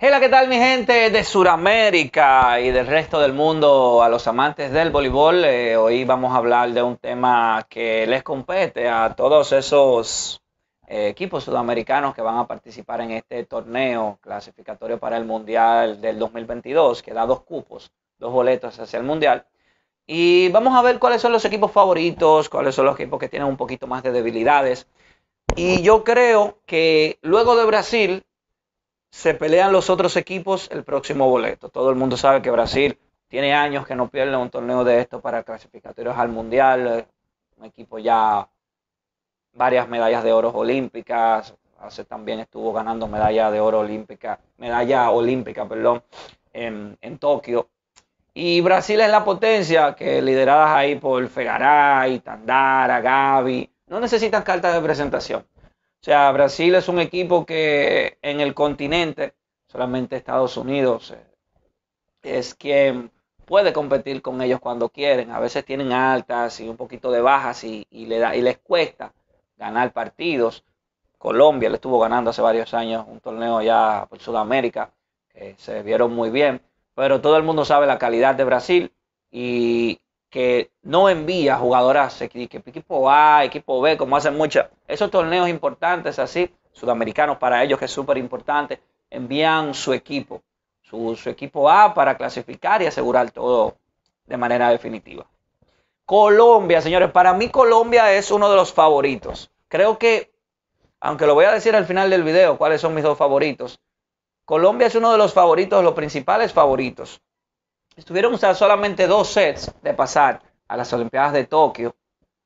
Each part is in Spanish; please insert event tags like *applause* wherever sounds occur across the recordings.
Hola, ¿qué tal mi gente de Sudamérica y del resto del mundo a los amantes del voleibol? Eh, hoy vamos a hablar de un tema que les compete a todos esos eh, equipos sudamericanos que van a participar en este torneo clasificatorio para el Mundial del 2022, que da dos cupos, dos boletos hacia el Mundial. Y vamos a ver cuáles son los equipos favoritos, cuáles son los equipos que tienen un poquito más de debilidades. Y yo creo que luego de Brasil, se pelean los otros equipos el próximo boleto. Todo el mundo sabe que Brasil tiene años que no pierde un torneo de estos para clasificatorios al Mundial. Un equipo ya varias medallas de oro olímpicas. Hace también estuvo ganando medalla de oro olímpica, medalla olímpica, perdón, en, en Tokio. Y Brasil es la potencia que lideradas ahí por Fegaray, Tandara, Gaby, no necesitan cartas de presentación sea, Brasil es un equipo que en el continente, solamente Estados Unidos eh, es quien puede competir con ellos cuando quieren. A veces tienen altas y un poquito de bajas y, da, y les cuesta ganar partidos. Colombia le estuvo ganando hace varios años un torneo ya por Sudamérica, que se vieron muy bien, pero todo el mundo sabe la calidad de Brasil y que no envía jugadoras equipo A, equipo B, como hacen muchas. Esos torneos importantes así, sudamericanos para ellos, que es súper importante, envían su equipo, su, su equipo A para clasificar y asegurar todo de manera definitiva. Colombia, señores, para mí Colombia es uno de los favoritos. Creo que, aunque lo voy a decir al final del video, cuáles son mis dos favoritos. Colombia es uno de los favoritos, los principales favoritos. Estuvieron usando solamente dos sets de pasar a las Olimpiadas de Tokio.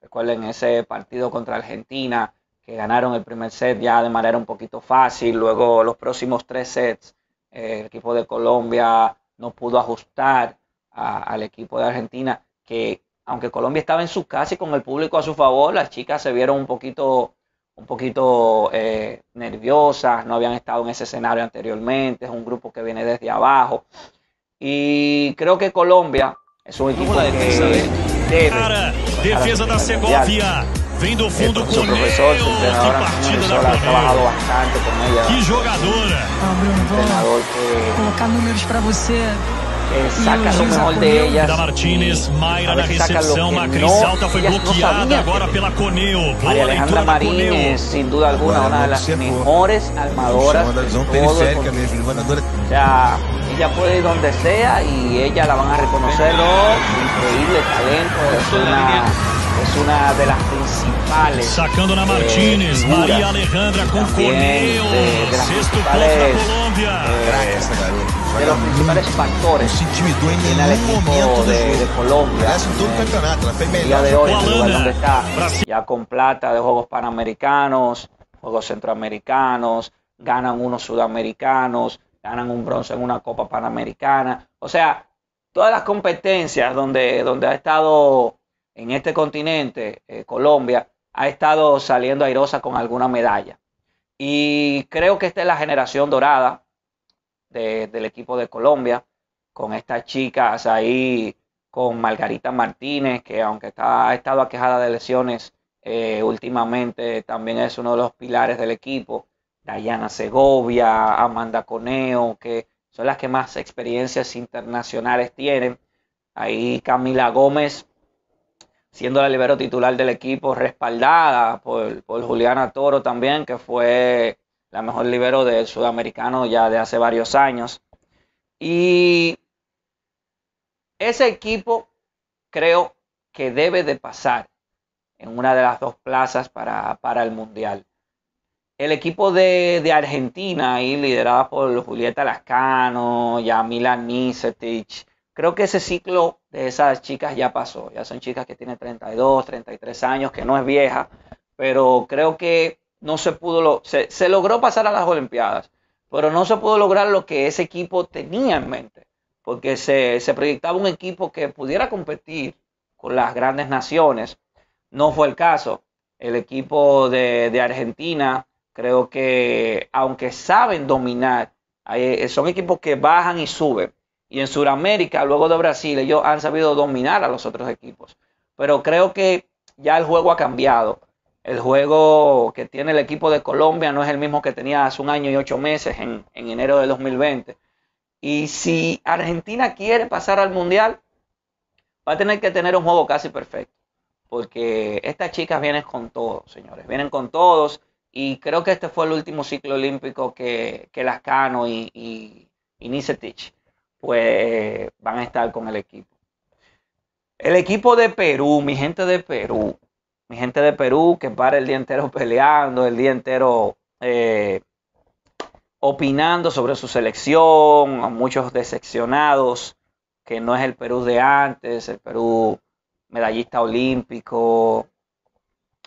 Recuerden ese partido contra Argentina, que ganaron el primer set ya de manera un poquito fácil. Luego los próximos tres sets, eh, el equipo de Colombia no pudo ajustar al equipo de Argentina, que aunque Colombia estaba en su casa y con el público a su favor, las chicas se vieron un poquito, un poquito eh, nerviosas, no habían estado en ese escenario anteriormente, es un grupo que viene desde abajo. Y creo que Colombia es é un equipo que debe. Né? Cara, defesa da Segovia. Vem do fundo com o professor, su entrenadora, profesora, Que jogadora! colocar números para você. saca o melhor de elas. Da Martinez, Mayra na recepção, Macris Alta foi bloqueada agora pela Coneo. Maria Alejandra Martínez, sem dúvida alguma, uma das melhores armadoras. Uma da visão periférica mesmo, Já ella puede ir donde sea y ella la van a reconocer. Oh, increíble talento, es una, es una de las principales. Sacando la eh, Martínez, María Alejandra con eh, De, Colombia. Eh, de los principales factores en equipo de, Colombia. el día de hoy, está, ya con plata de Juegos Panamericanos, Juegos Centroamericanos, ganan unos sudamericanos, ganan un bronce en una Copa Panamericana. O sea, todas las competencias donde, donde ha estado en este continente, eh, Colombia, ha estado saliendo airosa con alguna medalla. Y creo que esta es la generación dorada del equipo de Colombia, con estas chicas ahí, con Margarita Martínez, que aunque ha estado aquejada de lesiones eh, últimamente, también es uno de los pilares del equipo. Dayana Segovia, Amanda Coneo, que son las que más experiencias internacionales tienen. Ahí Camila Gómez, siendo la libero titular del equipo, respaldada por, Juliana Toro también, que fue la mejor libero del sudamericano ya de hace varios años. Y ese equipo creo que debe de pasar en una de las dos plazas para el Mundial. El equipo de, Argentina, ahí liderada por Julieta Lascano, Yamila Nisetich, creo que ese ciclo de esas chicas ya pasó. Ya son chicas que tienen 32, 33 años, que no es vieja, pero creo que no se pudo, lo, se, logró pasar a las Olimpiadas, pero no se pudo lograr lo que ese equipo tenía en mente, porque se, proyectaba un equipo que pudiera competir con las grandes naciones. No fue el caso. El equipo de, de Argentina Creo que aunque saben dominar, eh, son equipos que bajan y suben. Y en Sudamérica, luego de Brasil, ellos han sabido dominar a los otros equipos. Pero creo que ya el juego ha cambiado. El juego que tiene el equipo de Colombia no es el mismo que tenía hace un año y ocho meses en, enero de 2020. Y si Argentina quiere pasar al Mundial, va a tener que tener un juego casi perfecto. Porque estas chicas vienen con todos, señores. Vienen con todos. Y creo que este fue el último ciclo olímpico que, que Lascano y, y, pues, van a estar con el equipo. El equipo de Perú, mi gente de Perú, mi gente de Perú que para el día entero *laughs* peleando, el día entero eh, opinando sobre su selección, muchos decepcionados, que no es el Perú de antes, el Perú medallista olímpico,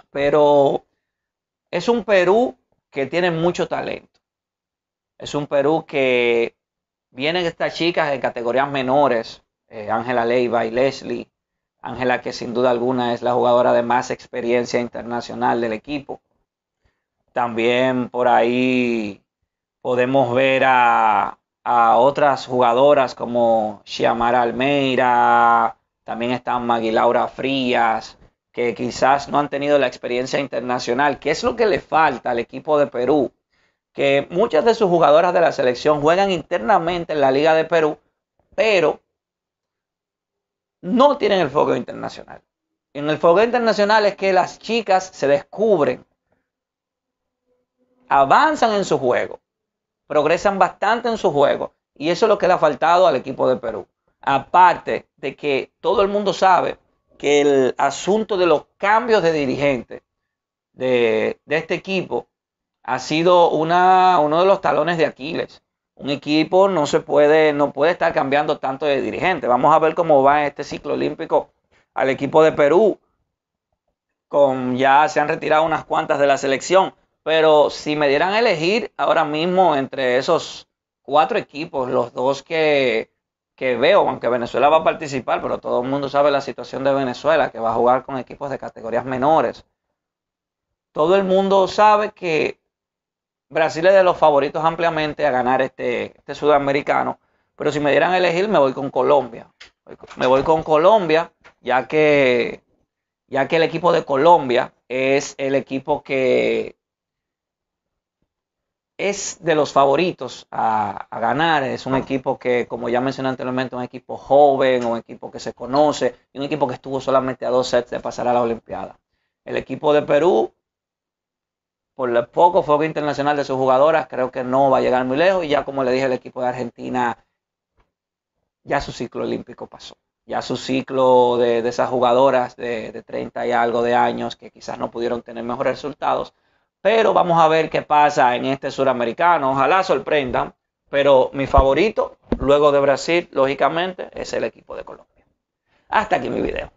pero es un Perú que tiene mucho talento. Es un Perú que vienen estas chicas en categorías menores, eh, Ángela Leiva y Leslie. Ángela que sin duda alguna es la jugadora de más experiencia internacional del equipo. También por ahí podemos ver a, otras jugadoras como Xiamara Almeida, también están Maguilaura Frías, que quizás no han tenido la experiencia internacional. ¿Qué es lo que le falta al equipo de Perú? Que muchas de sus jugadoras de la selección juegan internamente en la Liga de Perú, pero no tienen el fuego internacional. En el fuego internacional es que las chicas se descubren, avanzan en su juego, progresan bastante en su juego, y eso es lo que le ha faltado al equipo de Perú. Aparte de que todo el mundo sabe que el asunto de los cambios de dirigente de, este equipo ha sido una, uno de los talones de Aquiles. Un equipo no se puede, no puede estar cambiando tanto de dirigente. Vamos a ver cómo va este ciclo olímpico al equipo de Perú. Con ya se han retirado unas cuantas de la selección. Pero si me dieran a elegir ahora mismo entre esos cuatro equipos, los dos que que veo, aunque Venezuela va a participar, pero todo el mundo sabe la situación de Venezuela, que va a jugar con equipos de categorías menores. Todo el mundo sabe que Brasil es de los favoritos ampliamente a ganar este, este sudamericano, pero si me dieran a elegir, me voy con Colombia. Me voy con Colombia, ya que, ya que el equipo de Colombia es el equipo que es de los favoritos a, ganar. Es un ah. equipo que, como ya mencioné anteriormente, un equipo joven, un equipo que se conoce, y un equipo que estuvo solamente a dos sets de pasar a la Olimpiada. El equipo de Perú, por el poco foco internacional de sus jugadoras, creo que no va a llegar muy lejos. Y ya, como le dije, el equipo de Argentina, ya su ciclo olímpico pasó. Ya su ciclo de, esas jugadoras de, de 30 y algo de años que quizás no pudieron tener mejores resultados, pero vamos a ver qué pasa en este suramericano. Ojalá sorprendan. Pero mi favorito, luego de Brasil, lógicamente, es el equipo de Colombia. Hasta aquí mi video.